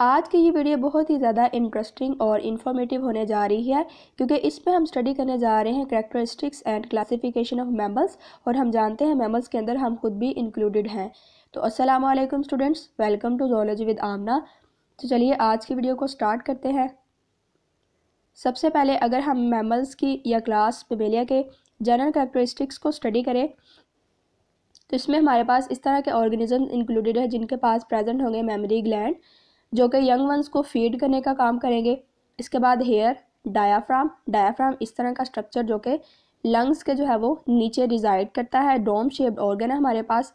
आज की ये वीडियो बहुत ही ज़्यादा इंटरेस्टिंग और इन्फॉर्मेटिव होने जा रही है क्योंकि इस पर हम स्टडी करने जा रहे हैं characteristics and classification of mammals और हम जानते हैं मेमल्स के अंदर हम खुद भी इंक्लूडेड हैं तो अस्सलाम वालेकुम students welcome to zoology with Amna तो चलिए आज की वीडियो को स्टार्ट करते हैं सबसे पहले अगर हम मेमल्स की या क्लास पेमेलिया के जनरल करेक्टरिस्टिक्स को स्टडी करें तो इसमें हमारे पास इस तरह के ऑर्गेनिज्म इंक्लूडेड है जिनके पास प्रेजेंट होंगे मेमोरी ग्लैंड जो कि यंग वंस को फीड करने का काम करेंगे इसके बाद हेयर डायाफ्राम डायाफ्राम इस तरह का स्ट्रक्चर जो कि लंग्स के जो है वो नीचे रिजाइड करता है डोम शेप्ड ऑर्गन है हमारे पास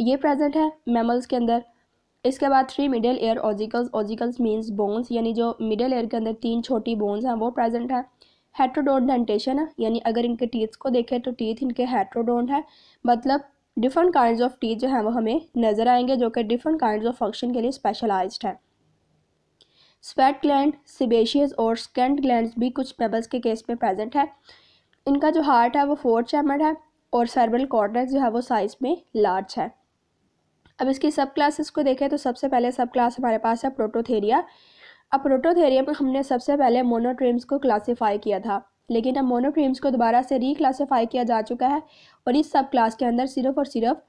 ये प्रेजेंट है मेमल्स के अंदर इसके बाद three middle ear ossicles ossicles means bones यानी जो मिडिल एयर के अंदर तीन छोटी बोन्स हैं वो प्रेजेंट है हेट्रोडोडेंटेशन है यानी अगर इनके टीथ्स को देखें तो टीथ इनके हेट्रोडोन है मतलब डिफरेंट काइंड ऑफ टीथ जो हैं वो हमें नज़र आएंगे जो कि डिफरेंट काइंड ऑफ फंक्शन के लिए स्पेशलाइज्ड है स्वेट ग्लैंड सिबेशियस और स्कैंड ग्लैंड भी कुछ पेबल्स के केस में प्रेजेंट है इनका जो हार्ट है वो फोर चैमर है और सर्वल कॉर्डर जो है वो साइज में लार्ज है अब इसकी सब क्लासेस को देखें तो सबसे पहले सब क्लास हमारे पास है प्रोटोथेरिया अब प्रोटोथेरिया में हमने सबसे पहले मोनोट्रीम्स को क्लासीफाई किया था लेकिन अब मोनोट्रीम्स को दोबारा से रीक्लासीफाई किया जा चुका है और इस सब क्लास के अंदर सिर्फ और सिर्फ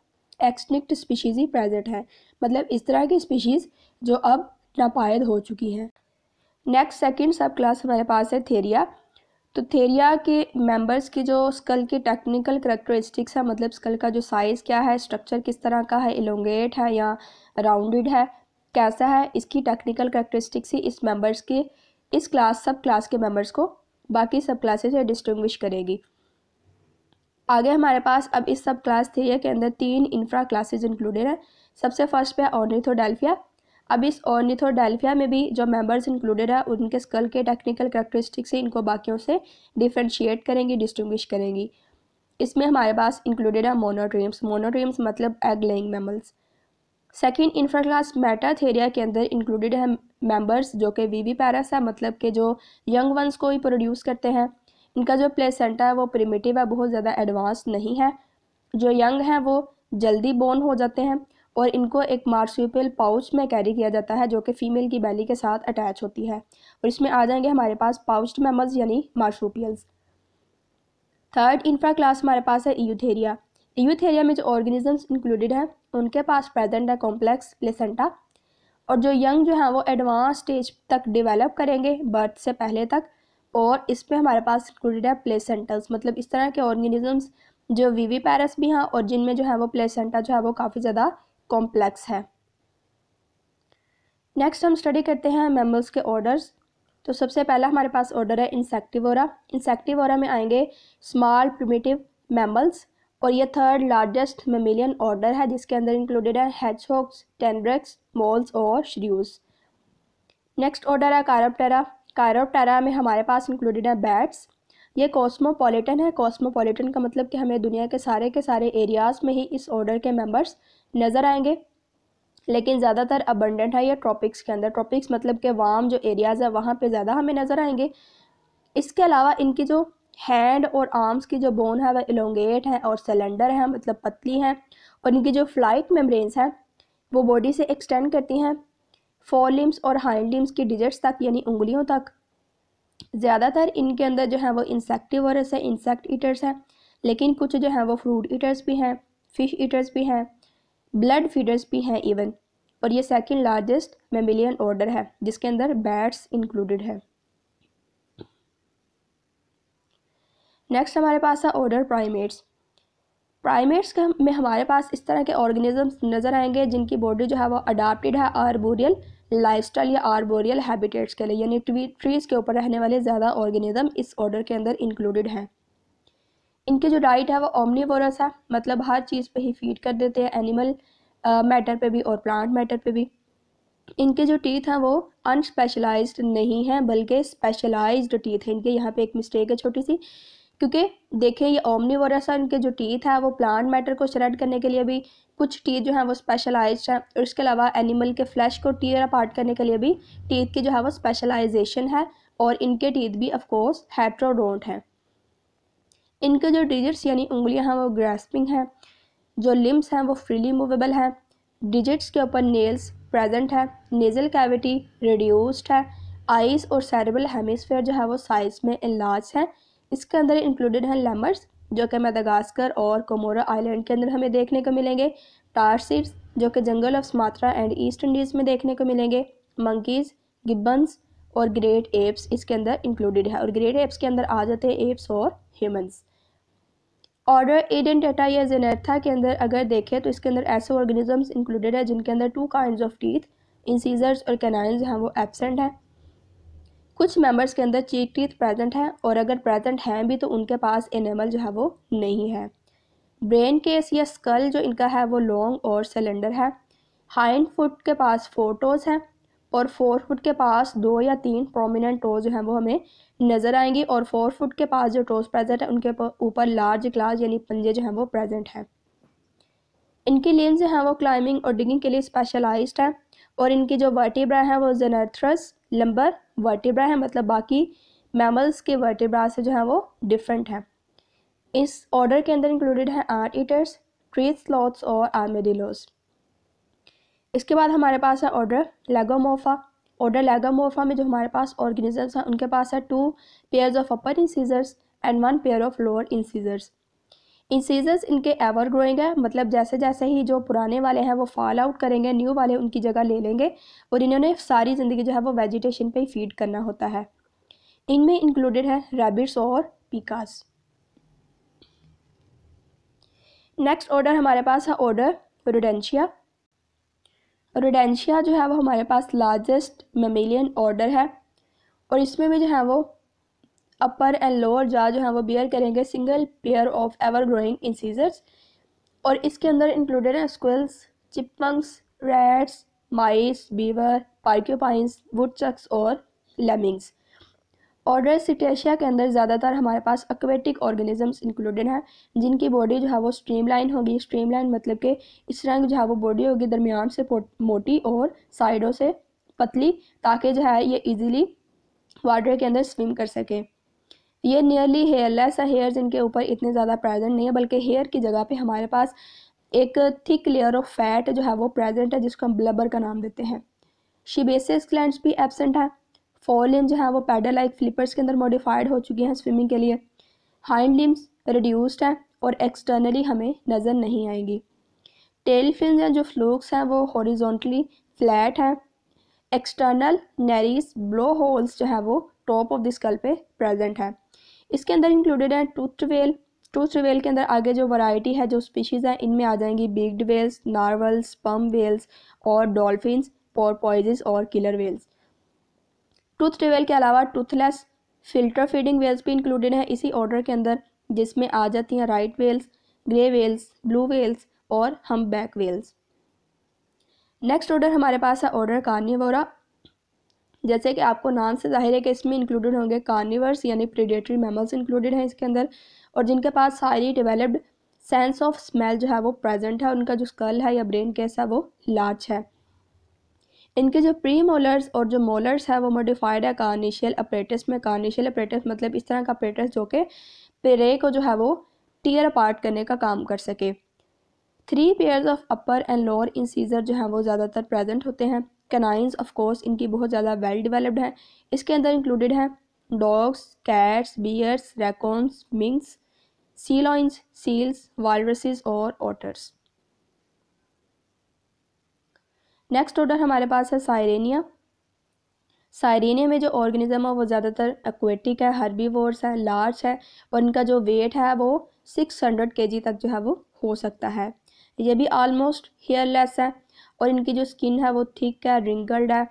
एक्सटिक्ट स्पीशीज़ ही प्रेजेंट हैं मतलब इस तरह की स्पीशीज़ जो अब नापायद हो चुकी हैं नेक्स्ट सेकंड सब क्लास हमारे पास है थेरिया तो थेरिया के मेंबर्स की जो स्कल की टेक्निकल करेक्टरिस्टिक्स है मतलब स्कल का जो साइज़ क्या है स्ट्रक्चर किस तरह का है एलोंगेट है या राउंडेड है कैसा है इसकी टेक्निकल करेक्टरिस्टिक्स ही इस मेंबर्स के इस क्लास सब क्लास के मेंबर्स को बाकी सब क्लासेस से डिस्टिंग्विश करेगी आगे हमारे पास अब इस सब क्लास थेरिया के अंदर तीन इंफ्रा क्लासेज इंक्लूडेड हैं सबसे फर्स्ट पे ऑनरिथोडेल्फिया अब इस ऑर्निथोडेल्फिया में भी जो मेंबर्स इंक्लूडेड है उनके स्कल के टेक्निकल करेक्टरिस्टिक से इनको बाकियों से डिफ्रेंशिएट करेंगी डिस्टिंग्विश करेंगी इसमें हमारे पास इंक्लूडेड है मोनोट्रीम्स मोनोट्रीम्स मतलब egg laying mammals second infra class metatheria के अंदर इंक्लूडेड है मेम्बर्स जो कि वी वी पैरस है मतलब कि जो यंग वंस को ही प्रोड्यूस करते हैं इनका जो प्लेसेंटा है वो प्रिमेटिव है बहुत ज़्यादा एडवांस नहीं है जो यंग हैं वो जल्दी बोर्न हो जाते हैं और इनको एक मार्सुपल पाउच में कैरी किया जाता है जो कि फ़ीमेल की बैली के साथ अटैच होती है और इसमें आ जाएंगे हमारे पास पाउच्ड मेमल्स यानी मार्सुपियल्स थर्ड इंफ्रा क्लास हमारे पास है यूथेरिया यूथेरिया में जो ऑर्गेनिजम्स इंक्लूडेड हैं उनके पास प्रेजेंट है कॉम्प्लेक्स प्लेसेंटा और जो यंग जो हैं वो एडवांस स्टेज तक डिवेलप करेंगे बर्थ से पहले तक और इसमें हमारे पास इंक्लूडेड है प्लेसेंटल्स मतलब इस तरह के ऑर्गेनिजम्स जो वीवी पैरस भी हैं और जिनमें जो है वो प्लेसेंटा जो है वो काफ़ी ज़्यादा कॉम्प्लेक्स है नेक्स्ट हम स्टडी करते हैं मेमल्स के ऑर्डर्स तो सबसे पहला हमारे पास ऑर्डर है इंसेक्टिवोरा इंसेक्टिवोरा में आएंगे स्मॉल प्रिमिटिव मेमल्स और ये थर्ड लार्जेस्ट मेमिलियन ऑर्डर है जिसके अंदर इंक्लूडेड है हैचहॉक्स टेनब्रिक्स मोल्स और श्रीज नेक्स्ट ऑर्डर है कारोप्टेरा कारोप्टेरा में हमारे पास इंक्लूडेड है बैट्स ये कॉस्मोपॉलिटन है कॉस्मोपॉलिटन का मतलब कि हमें दुनिया के सारे के सारे एरियाज़ में ही इस ऑर्डर के मेंबर्स नज़र आएंगे लेकिन ज़्यादातर अबंडेंट है या ट्रॉपिक्स के अंदर ट्रॉपिक्स मतलब के वाम जो एरियाज़ है वहाँ पे ज़्यादा हमें नज़र आएंगे इसके अलावा इनकी जो हैंड और आर्म्स की जो बोन है वह एलोंगेट है और सिलेंडर है मतलब पतली हैं और इनकी जो फ्लाइट मेम्ब्रेन्स हैं वो बॉडी से एक्सटेंड करती हैं फोर लिम्स और हाइंड लिम्स की डिजिट्स तक यानी उंगलियों तक ज़्यादातर इनके अंदर जो है वो इंसेक्टिवरस है इंसेक्ट ईटर्स हैं लेकिन कुछ जो है वो फ्रूट ईटर्स भी हैं फ़िश ईटर्स भी हैं ब्लड फीडर्स भी हैं इवन और ये सेकंड लार्जेस्ट मेमिलियन ऑर्डर है जिसके अंदर बैट्स इंक्लूडेड है नेक्स्ट हमारे पास है ऑर्डर प्राइमेट्स प्राइमेट्स में हमारे पास इस तरह के ऑर्गेनिजम्स नज़र आएंगे जिनकी बॉडी जो है वो अडाप्टेड है आर्बोरियल लाइफस्टाइल या आर्बोरियल हैबिटेट्स के लिए यानी ट्री ट्रीज़ के ऊपर रहने वाले ज़्यादा ऑर्गेनिज्म इस ऑर्डर के अंदर इंक्लूडेड हैं इनके जो डाइट है वो ओमनीवोरस है मतलब हर चीज़ पे ही फीड कर देते हैं एनिमल मैटर पे भी और प्लांट मैटर पे भी इनके जो टीथ हैं वो अनस्पेशलाइज्ड नहीं हैं बल्कि स्पेशलाइज्ड टीथ हैं इनके यहाँ पे एक मिस्टेक है छोटी सी क्योंकि देखें ये ओमनीवोरस है इनके जो टीथ है वो प्लांट मैटर को श्रेड करने के लिए भी कुछ टीथ जो है वो स्पेशलाइज्ड हैं और इसके अलावा एनिमल के फ्लैश को टीयर अपार्ट करने के लिए भी टीथ की जो है वो स्पेशलाइजेशन है और इनके टीथ भी ऑफकोर्स हैट्रोडोंट हैं इनके जो डिजिट्स यानी उंगलियां हैं वो ग्रेस्पिंग हैं जो लिम्स हैं वो फ्रीली मूवेबल हैं डिजिट्स के ऊपर नेल्स प्रेजेंट है नेजल कैविटी रिड्यूस्ड है आइज और सैरेबल हेमिसफेयर जो है वो साइज में इलाज है इसके अंदर इंक्लूडेड हैं लेमर्स जो कि मैदागास्कर और कोमोरा आइलैंड के अंदर हमें देखने को मिलेंगे टारसिड्स जो कि jungle of Sumatra and East Indies में देखने को मिलेंगे मंकीज़ गिब्बन्स और ग्रेट एप्स इसके अंदर इंक्लूडेड है और ग्रेट एप्स के अंदर आ जाते हैं एप्स और ह्यूमंस ऑर्डर एडन डेटा या जेनेथा के अंदर अगर देखें तो इसके अंदर ऐसे ऑर्गेनिजम्स इंक्लूडेड है जिनके अंदर two kind of teeth incisors और कैनाइंस हैं वो एबसेंट हैं कुछ मेम्बर्स के अंदर चीक टीथ प्रेजेंट हैं और अगर प्रेजेंट हैं भी तो उनके पास एनिमल जो है वो नहीं है ब्रेन केस या स्कल जो इनका है वो लॉन्ग और सिलेंडर है हाइंड फुट के पास फोटोज़ हैं और फोर फुट के पास दो या तीन प्रोमिनेंट टोज जो हैं वो हमें नज़र आएंगी और फोर फुट के पास जो टोज प्रेजेंट है उनके ऊपर लार्ज क्लास यानी पंजे जो हैं वो प्रेजेंट हैं इनकी लेंस जो हैं वो क्लाइंबिंग और डिगिंग के लिए स्पेशलाइज्ड हैं और इनकी जो वर्टिब्रा हैं वो जेनेथ्रस लंबर वर्टिब्रा है मतलब बाकी मैमल्स के वर्टिब्रा से जो है वो डिफरेंट हैं इस ऑर्डर के अंदर इंक्लूडेड हैं आर्ट ईटर्स ट्री स्लॉथ्स और आर्मेडिलोज़ इसके बाद हमारे पास है ऑर्डर लेगोमोफा ऑर्डर लेगोमोफा में जो हमारे पास ऑर्गेनिजम्स हैं उनके पास है two pairs of upper incisors and one pair of lower incisors incisors इनके एवर ग्रोइंग है मतलब जैसे जैसे ही जो पुराने वाले हैं वो फॉल आउट करेंगे न्यू वाले उनकी जगह ले लेंगे और इन्होंने सारी ज़िंदगी जो है वो वेजिटेशन पर ही फीड करना होता है इनमें इंक्लूडेड है रैबिट्स और पीकास नेक्स्ट ऑर्डर हमारे पास है ऑर्डर रोडेंशिया रोडेंशिया जो है वो हमारे पास लार्जेस्ट मेमिलियन ऑर्डर है और इसमें भी जो है वो अपर एंड लोअर जा जो है वो बियर करेंगे single pair of ever growing incisors और इसके अंदर इंक्लूडेड हैं squirrels chipmunks rats mice beaver porcupines chucks और लेमिंग्स ऑर्डर सिटेशिया के अंदर ज़्यादातर हमारे पास एक्वेटिक ऑर्गेनिजम्स इंक्लूडेड हैं जिनकी बॉडी जो है वो स्ट्रीम लाइन होगी स्ट्रीम लाइन मतलब कि इस रंग जो है वो बॉडी होगी दरमियान से मोटी और साइडों से पतली ताकि जो है ये इजीली वाटर के अंदर स्विम कर सके ये नियरली हेयरलेस है हेयर जिनके ऊपर इतने ज़्यादा प्रेजेंट नहीं है बल्कि हेयर की जगह पे हमारे पास एक थिक लेयर ऑफ फैट जो है वो प्रेजेंट है जिसको हम ब्लबर का नाम देते हैं शिबेसिस क्लैंड भी एबसेंट है फोरलिम जो है वो पैडल लाइक फ्लिपर्स के अंदर मॉडिफाइड हो चुके हैं स्विमिंग के लिए हाइंड लिम्स रिड्यूस्ड हैं और एक्सटर्नली हमें नज़र नहीं आएंगी टेल फिन या जो फ्लूक्स हैं वो हॉरिजॉन्टली फ्लैट हैं एक्सटर्नल नरीस ब्लो होल्स जो है वो टॉप ऑफ द स्कल पे प्रेजेंट है इसके अंदर इंक्लूडेड है टूथ वेल टूथ वेल के अंदर आगे जो वैरायटी है जो स्पीशीज़ हैं इनमें आ जाएंगी बिग्ड वेल्स नार्वल्स पम वेल्स और डॉल्फिन पॉर और किलर वेल्स टूथ टेबल के अलावा टूथलेस फिल्टर फीडिंग वेल्स भी इंक्लूडेड है इसी ऑर्डर के अंदर जिसमें आ जाती हैं right whales grey whales blue whales और हम बैक वेल्स नेक्स्ट ऑर्डर हमारे पास है ऑर्डर कार्निवोरा जैसे कि आपको नाम से जाहिर है कि इसमें इंक्लूडेड होंगे कार्निवर्स यानी प्रीडेटरी मैमल्स इंक्लूडेड हैं इसके अंदर और जिनके पास सारी डिवेलप्ड सेंस ऑफ स्मेल जो है वो प्रेजेंट है उनका जो स्कल है या ब्रेन कैसा है वो लार्ज है इनके जो प्री मोलर्स और जो मोलर्स है वो मोडिफाइड है कार्निशियल अपरेटस में कार्निशियल अपरेटस मतलब इस तरह का अपरेटस जो कि पेरे को जो है वो टीयर अपार्ट करने का काम कर सके three pairs of upper and lower incisor जो हैं वो ज़्यादातर प्रेजेंट होते हैं कनाइंस ऑफ कोर्स इनकी बहुत ज़्यादा वेल डिवेलप्ड हैं इसके अंदर इंक्लूडेड हैं dogs cats bears raccoons minks sea lions seals walruses और ऑटर्स नेक्स्ट ऑर्डर हमारे पास है साइरेनिया साइरेनिया में जो ऑर्गेनिज्म है वो ज़्यादातर एक्वेटिक है वोर्स है लार्ज है और इनका जो वेट है वो सिक्स हंड्रेड के जी तक जो है वो हो सकता है ये भी ऑलमोस्ट हेयरलेस है और इनकी जो स्किन है वो थिक है रिंकल्ड है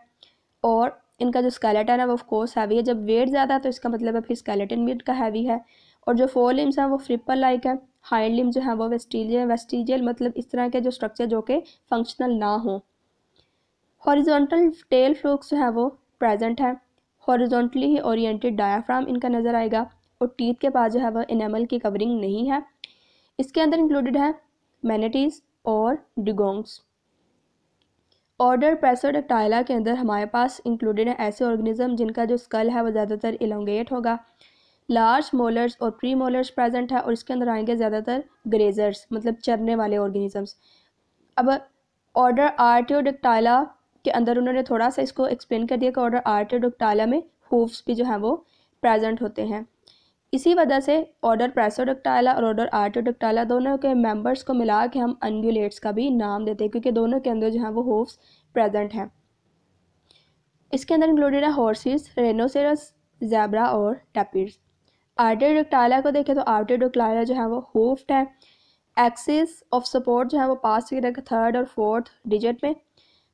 और इनका जो स्केलेटन है वो ऑफकोर्स हैवी है जब वेट ज़्यादा है तो इसका मतलब है फिर स्केलेटन भी इनका हैवी है और जो फोर लिम्स हैं वो फ्रिपल लाइक है हाइड लिम्स जो है वो वेस्टीजियल वेस्टीजियल मतलब इस तरह के जो स्ट्रक्चर जो कि फंक्शनल ना हों हॉरिजॉन्टल टेल फ्लोक्स जो है वो प्रेजेंट है हॉरिजॉन्टली ही ओरिएंटेड डायाफ्राम इनका नज़र आएगा और टीथ के पास जो है वह इनेमल की कवरिंग नहीं है इसके अंदर इंक्लूडेड है मैनेटीज और डिगोंग्स ऑर्डर प्रेसोडक्टाइला के अंदर हमारे पास इंक्लूडेड है ऐसे ऑर्गेनिज्म जिनका जो स्कल है वो ज़्यादातर इलोंगेट होगा लार्ज मोलर्स और प्री मोलर्स प्रेजेंट है और इसके अंदर आएंगे ज़्यादातर ग्रेजर्स मतलब चरने वाले ऑर्गेनिजम्स अब ऑर्डर आर्टियोडक्टाइला के अंदर उन्होंने थोड़ा सा इसको एक्सप्लेन कर दिया कि ऑर्डर आर्ट उकटाला में होफ्स भी जो हैं वो प्रेजेंट होते हैं इसी वजह से ऑर्डर प्रेसोडक्टाला और ऑर्डर आर्टोडक्टाला दोनों के मेंबर्स को मिला के हम अनगुलेट्स का भी नाम देते हैं क्योंकि दोनों के अंदर जो है वो होफ्स प्रेजेंट हैं इसके अंदर इंक्लूडेड है हॉर्सेस रेनोसेरस जैबरा और टैपिर्स उकटाला को देखें तो आर्टेडक्टाला जो है वो होफ्ट है एक्सिस ऑफ सपोर्ट जो है वो पास थर्ड और फोर्थ डिजिट में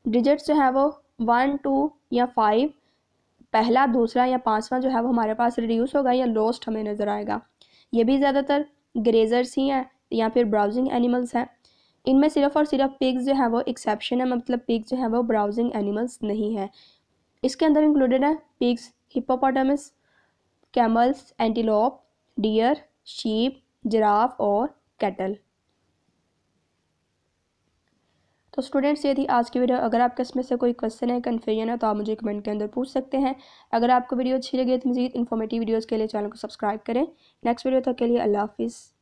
डिजिट्स जो है वो वन टू या फाइव पहला दूसरा या पाँचवा जो है वो हमारे पास रिड्यूस होगा या लॉस्ट हमें नज़र आएगा ये भी ज़्यादातर ग्रेजर्स ही हैं या फिर ब्राउजिंग एनिमल्स हैं इनमें सिर्फ और सिर्फ पिग्स जो है वो एक्सेप्शन है मतलब पिग्स जो है वो ब्राउजिंग एनिमल्स नहीं है इसके अंदर इंक्लूडेड है pigs hippopotamus camels antelope deer sheep giraffe और कैटल तो स्टूडेंट्स ये थी आज की वीडियो अगर आपके इसमें से कोई क्वेश्चन है कन्फ्यूजन है तो आप मुझे कमेंट के अंदर पूछ सकते हैं अगर आपको वीडियो अच्छी लगी तो मजीद इन्फॉर्मेटिव वीडियोज़ के लिए चैनल को सब्सक्राइब करें नेक्स्ट वीडियो तक के लिए अल्लाह हाफिज़